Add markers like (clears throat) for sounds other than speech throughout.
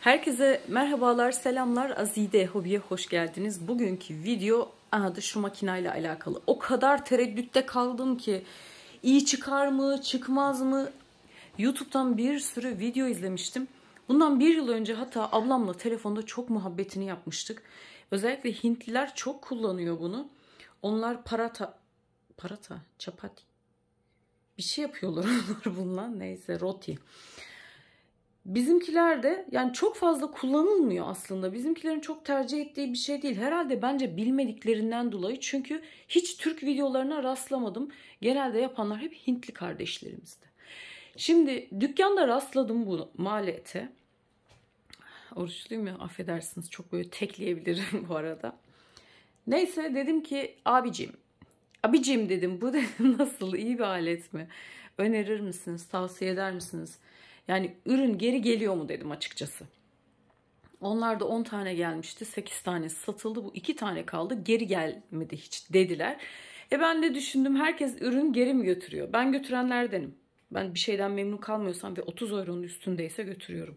Herkese merhabalar, selamlar. Azide Hobi'ye hoş geldiniz. Bugünkü video aha da şu makinayla alakalı. O kadar tereddütte kaldım ki iyi çıkar mı, çıkmaz mı? YouTube'dan bir sürü video izlemiştim. Bundan bir yıl önce hatta ablamla telefonda çok muhabbetini yapmıştık. Özellikle Hintliler çok kullanıyor bunu. Onlar parata, parata, çapati. Bir şey yapıyorlar onlar bundan. Neyse roti. Bizimkiler de yani çok fazla kullanılmıyor aslında. Bizimkilerin çok tercih ettiği bir şey değil. Herhalde bence bilmediklerinden dolayı. Çünkü hiç Türk videolarına rastlamadım. Genelde yapanlar hep Hintli kardeşlerimizdi. Şimdi dükkanda rastladım bu maliyete. Oruçluyum ya affedersiniz çok böyle tekleyebilirim (laughs) bu arada. Neyse dedim ki abicim. Abicim dedim bu dedim (laughs) nasıl iyi bir alet mi? Önerir misiniz? Tavsiye eder misiniz? Yani ürün geri geliyor mu dedim açıkçası. Onlar da 10 tane gelmişti. 8 tane satıldı. Bu 2 tane kaldı. Geri gelmedi hiç dediler. E ben de düşündüm herkes ürün geri mi götürüyor? Ben götürenlerdenim. Ben bir şeyden memnun kalmıyorsam ve 30 euronun üstündeyse götürüyorum.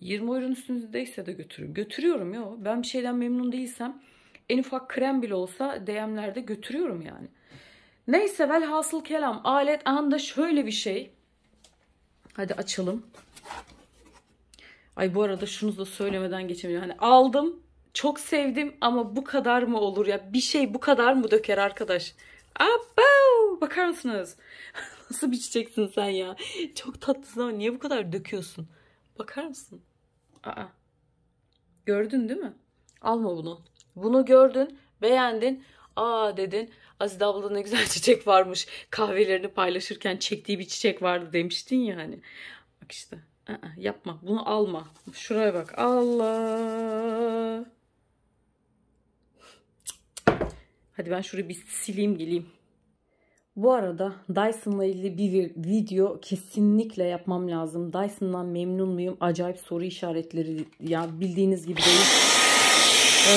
20 euronun üstündeyse de götürüyorum. Götürüyorum yo. Ben bir şeyden memnun değilsem en ufak krem bile olsa DM'lerde götürüyorum yani. Neyse velhasıl kelam alet anda şöyle bir şey Hadi açalım. Ay bu arada şunu da söylemeden geçemiyorum. Hani aldım, çok sevdim ama bu kadar mı olur ya? Bir şey bu kadar mı döker arkadaş? Abo! Bakar mısınız? (laughs) Nasıl bir çiçeksin sen ya? Çok tatlısın ama niye bu kadar döküyorsun? Bakar mısın? Aa. Gördün değil mi? Alma bunu. Bunu gördün, beğendin. Aa dedin. Aziz abla ne güzel (laughs) çiçek varmış. Kahvelerini paylaşırken çektiği bir çiçek vardı demiştin ya hani. Bak işte. Aa, ı-ı, yapma. Bunu alma. Şuraya bak. Allah. Hadi ben şurayı bir sileyim geleyim. Bu arada Dyson'la ilgili bir video kesinlikle yapmam lazım. Dyson'dan memnun muyum? Acayip soru işaretleri. Ya bildiğiniz gibi değil. Ee,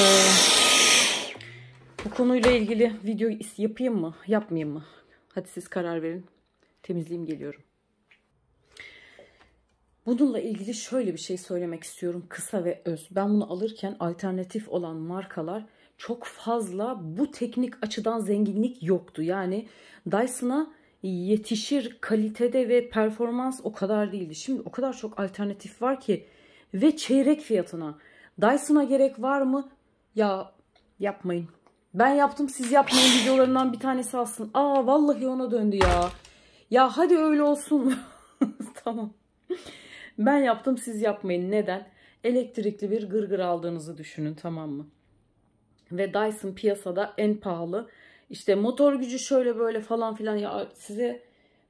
bu konuyla ilgili video yapayım mı? Yapmayayım mı? Hadi siz karar verin. Temizleyeyim geliyorum. Bununla ilgili şöyle bir şey söylemek istiyorum kısa ve öz. Ben bunu alırken alternatif olan markalar çok fazla bu teknik açıdan zenginlik yoktu. Yani Dyson'a yetişir kalitede ve performans o kadar değildi. Şimdi o kadar çok alternatif var ki ve çeyrek fiyatına. Dyson'a gerek var mı? Ya yapmayın. Ben yaptım siz yapmayın videolarından bir tanesi alsın. Aa vallahi ona döndü ya. Ya hadi öyle olsun. (laughs) tamam. Ben yaptım siz yapmayın. Neden? Elektrikli bir gırgır aldığınızı düşünün tamam mı? Ve Dyson piyasada en pahalı. İşte motor gücü şöyle böyle falan filan. Ya size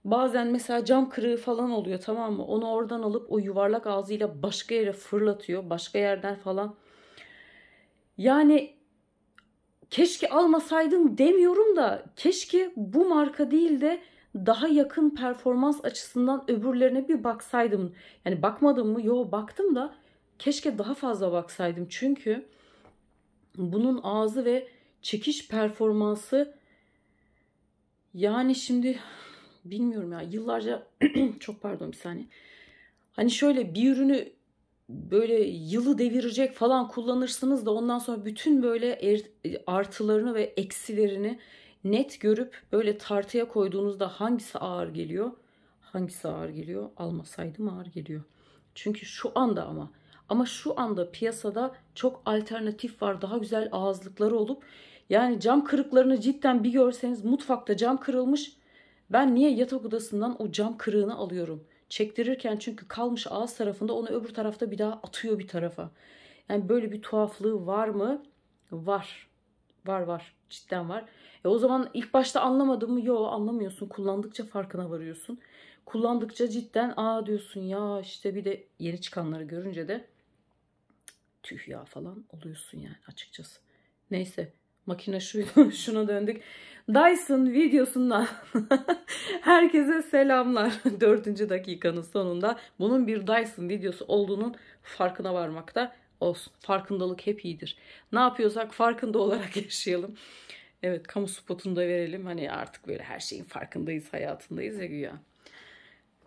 bazen mesela cam kırığı falan oluyor tamam mı? Onu oradan alıp o yuvarlak ağzıyla başka yere fırlatıyor. Başka yerden falan. Yani keşke almasaydım demiyorum da keşke bu marka değil de daha yakın performans açısından öbürlerine bir baksaydım. Yani bakmadım mı? Yo baktım da keşke daha fazla baksaydım. Çünkü bunun ağzı ve çekiş performansı yani şimdi bilmiyorum ya yıllarca (clears throat) çok pardon bir saniye. Hani şöyle bir ürünü böyle yılı devirecek falan kullanırsınız da ondan sonra bütün böyle er, e, artılarını ve eksilerini net görüp böyle tartıya koyduğunuzda hangisi ağır geliyor? Hangisi ağır geliyor? Almasaydım ağır geliyor. Çünkü şu anda ama ama şu anda piyasada çok alternatif var. Daha güzel ağızlıkları olup yani cam kırıklarını cidden bir görseniz mutfakta cam kırılmış. Ben niye yatak odasından o cam kırığını alıyorum? Çektirirken çünkü kalmış ağız tarafında onu öbür tarafta bir daha atıyor bir tarafa. Yani böyle bir tuhaflığı var mı? Var. Var var. Cidden var. E o zaman ilk başta anlamadın mı? yok anlamıyorsun. Kullandıkça farkına varıyorsun. Kullandıkça cidden aa diyorsun ya işte bir de yeni çıkanları görünce de tüh ya falan oluyorsun yani açıkçası. Neyse makine şu, (laughs) şuna döndük. Dyson videosundan (laughs) herkese selamlar. (laughs) Dördüncü dakikanın sonunda bunun bir Dyson videosu olduğunun farkına varmakta olsun. Farkındalık hep iyidir. Ne yapıyorsak farkında olarak yaşayalım. Evet kamu spotunu da verelim. Hani artık böyle her şeyin farkındayız, hayatındayız ya güya.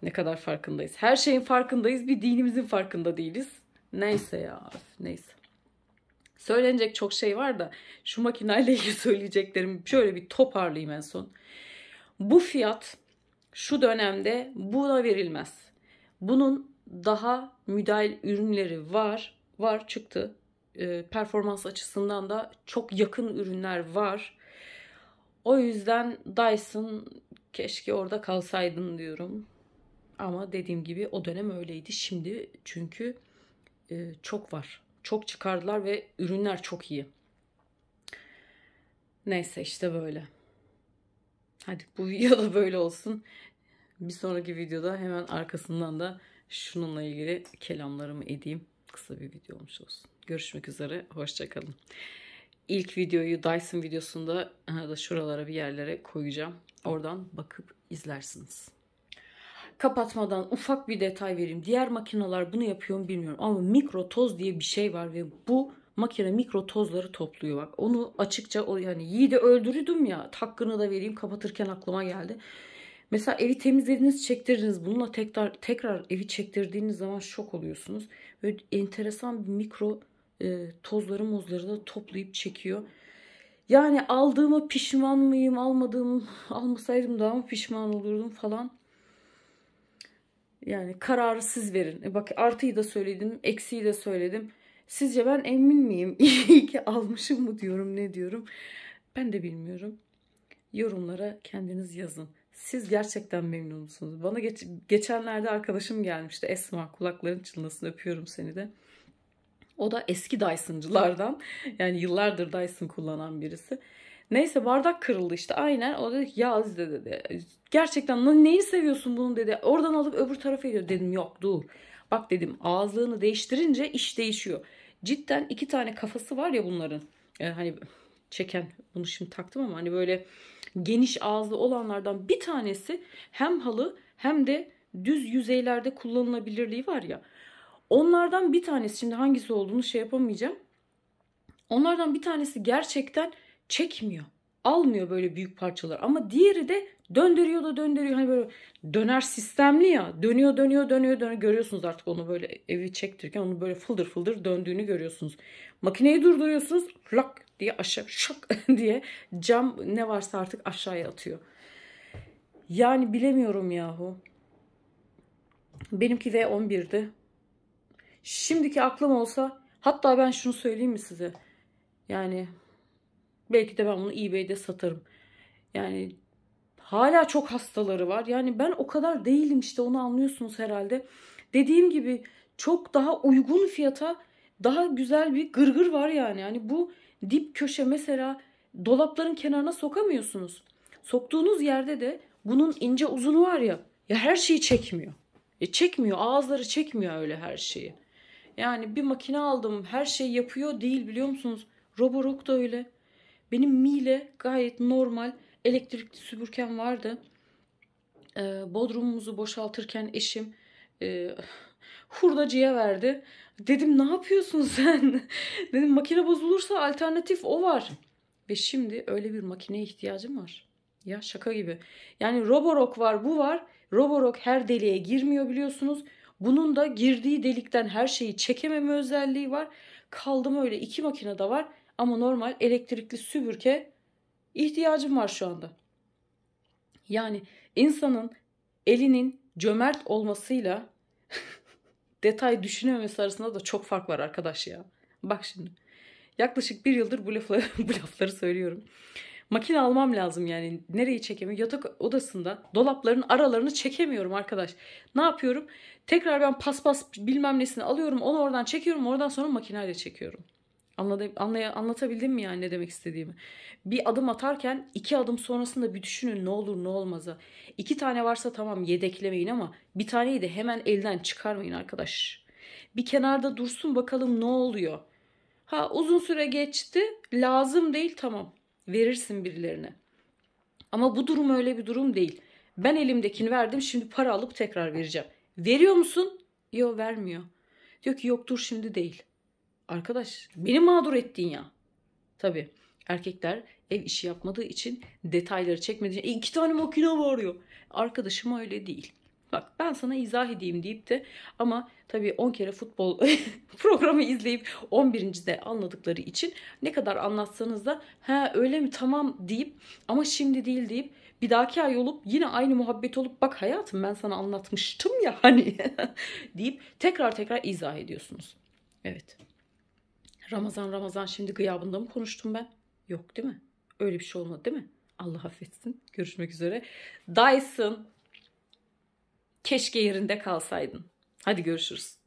Ne kadar farkındayız. Her şeyin farkındayız. Bir dinimizin farkında değiliz. Neyse ya. Neyse. Söylenecek çok şey var da şu makineyle ilgili (laughs) söyleyeceklerim şöyle bir toparlayayım en son. Bu fiyat şu dönemde buna verilmez. Bunun daha müdahil ürünleri var. Var çıktı. E, performans açısından da çok yakın ürünler var. O yüzden Dyson keşke orada kalsaydın diyorum. Ama dediğim gibi o dönem öyleydi. Şimdi çünkü e, çok var çok çıkardılar ve ürünler çok iyi. Neyse işte böyle. Hadi bu (laughs) videoda böyle olsun. Bir sonraki videoda hemen arkasından da şununla ilgili kelamlarımı edeyim. Kısa bir video olmuş olsun. Görüşmek üzere. Hoşçakalın. İlk videoyu Dyson videosunda da şuralara bir yerlere koyacağım. Oradan bakıp izlersiniz kapatmadan ufak bir detay vereyim. Diğer makineler bunu yapıyor mu bilmiyorum ama mikro toz diye bir şey var ve bu makine mikro tozları topluyor bak. Onu açıkça o yani Yiğit'i öldürürdüm ya hakkını da vereyim kapatırken aklıma geldi. Mesela evi temizlediniz çektirdiniz bununla tekrar tekrar evi çektirdiğiniz zaman şok oluyorsunuz. Böyle enteresan bir mikro e, tozları mozları da toplayıp çekiyor. Yani aldığıma pişman mıyım almadığım almasaydım daha mı pişman olurdum falan. Yani kararı siz verin. E bak artıyı da söyledim, eksiği de söyledim. Sizce ben emin miyim? (laughs) İyi ki almışım mı diyorum, ne diyorum? Ben de bilmiyorum. Yorumlara kendiniz yazın. Siz gerçekten memnun musunuz? Bana geç, geçenlerde arkadaşım gelmişti. Esma kulakların çınlasın öpüyorum seni de. O da eski Dyson'cılardan yani yıllardır Dyson kullanan birisi. Neyse bardak kırıldı işte aynen. O dedi ya Azize dedi. Gerçekten neyi seviyorsun bunun dedi. Oradan alıp öbür tarafa gidiyor. Dedim yok dur. Bak dedim ağızlığını değiştirince iş değişiyor. Cidden iki tane kafası var ya bunların. Ee, hani çeken bunu şimdi taktım ama hani böyle geniş ağızlı olanlardan bir tanesi hem halı hem de düz yüzeylerde kullanılabilirliği var ya. Onlardan bir tanesi şimdi hangisi olduğunu şey yapamayacağım. Onlardan bir tanesi gerçekten çekmiyor. Almıyor böyle büyük parçalar ama diğeri de döndürüyor da döndürüyor. Hani böyle döner sistemli ya. Dönüyor dönüyor dönüyor dönüyor. Görüyorsunuz artık onu böyle evi çektirirken onu böyle fıldır fıldır döndüğünü görüyorsunuz. Makineyi durduruyorsunuz. Lak diye aşağı şak (laughs) diye cam ne varsa artık aşağıya atıyor. Yani bilemiyorum yahu. Benimki V11'di. Şimdiki aklım olsa hatta ben şunu söyleyeyim mi size? Yani Belki de ben bunu eBay'de satarım. Yani hala çok hastaları var. Yani ben o kadar değilim işte onu anlıyorsunuz herhalde. Dediğim gibi çok daha uygun fiyata daha güzel bir gırgır var yani. Yani bu dip köşe mesela dolapların kenarına sokamıyorsunuz. Soktuğunuz yerde de bunun ince uzunu var ya. Ya her şeyi çekmiyor. E çekmiyor. Ağızları çekmiyor öyle her şeyi. Yani bir makine aldım her şey yapıyor değil biliyor musunuz? Roborock da öyle. Benim mile gayet normal elektrikli süpürgem vardı. Ee, bodrumumuzu boşaltırken eşim e, hurdacıya verdi. Dedim ne yapıyorsun sen? (laughs) Dedim makine bozulursa alternatif o var. Ve şimdi öyle bir makineye ihtiyacım var. Ya şaka gibi. Yani Roborock var bu var. Roborock her deliğe girmiyor biliyorsunuz. Bunun da girdiği delikten her şeyi çekememe özelliği var. Kaldım öyle iki makine de var ama normal elektrikli süpürge ihtiyacım var şu anda. Yani insanın elinin cömert olmasıyla (laughs) detay düşünememesi arasında da çok fark var arkadaş ya. Bak şimdi. Yaklaşık bir yıldır bu lafları, (laughs) bu lafları söylüyorum. Makine almam lazım yani. Nereyi çekemiyorum? Yatak odasında dolapların aralarını çekemiyorum arkadaş. Ne yapıyorum? Tekrar ben paspas bilmem nesini alıyorum. Onu oradan çekiyorum. Oradan sonra makineyle çekiyorum. Anladım, anlay anlatabildim mi yani ne demek istediğimi? Bir adım atarken iki adım sonrasında bir düşünün ne olur ne olmaza. İki tane varsa tamam yedeklemeyin ama bir taneyi de hemen elden çıkarmayın arkadaş. Bir kenarda dursun bakalım ne oluyor. Ha uzun süre geçti lazım değil tamam verirsin birilerine. Ama bu durum öyle bir durum değil. Ben elimdekini verdim şimdi para alıp tekrar vereceğim. Veriyor musun? Yok vermiyor. Diyor ki yoktur şimdi değil. Arkadaş beni mağdur ettin ya. Tabii erkekler ev işi yapmadığı için detayları çekmediği için e, iki tane makine varıyor. Arkadaşım öyle değil. Bak ben sana izah edeyim deyip de ama tabii 10 kere futbol (laughs) programı izleyip 11. de anladıkları için ne kadar anlatsanız da ha öyle mi tamam deyip ama şimdi değil deyip bir dahaki ay olup yine aynı muhabbet olup bak hayatım ben sana anlatmıştım ya hani (laughs) deyip tekrar tekrar izah ediyorsunuz. Evet. Ramazan Ramazan şimdi gıyabında mı konuştum ben? Yok değil mi? Öyle bir şey olmadı değil mi? Allah affetsin. Görüşmek üzere. Dyson keşke yerinde kalsaydın. Hadi görüşürüz.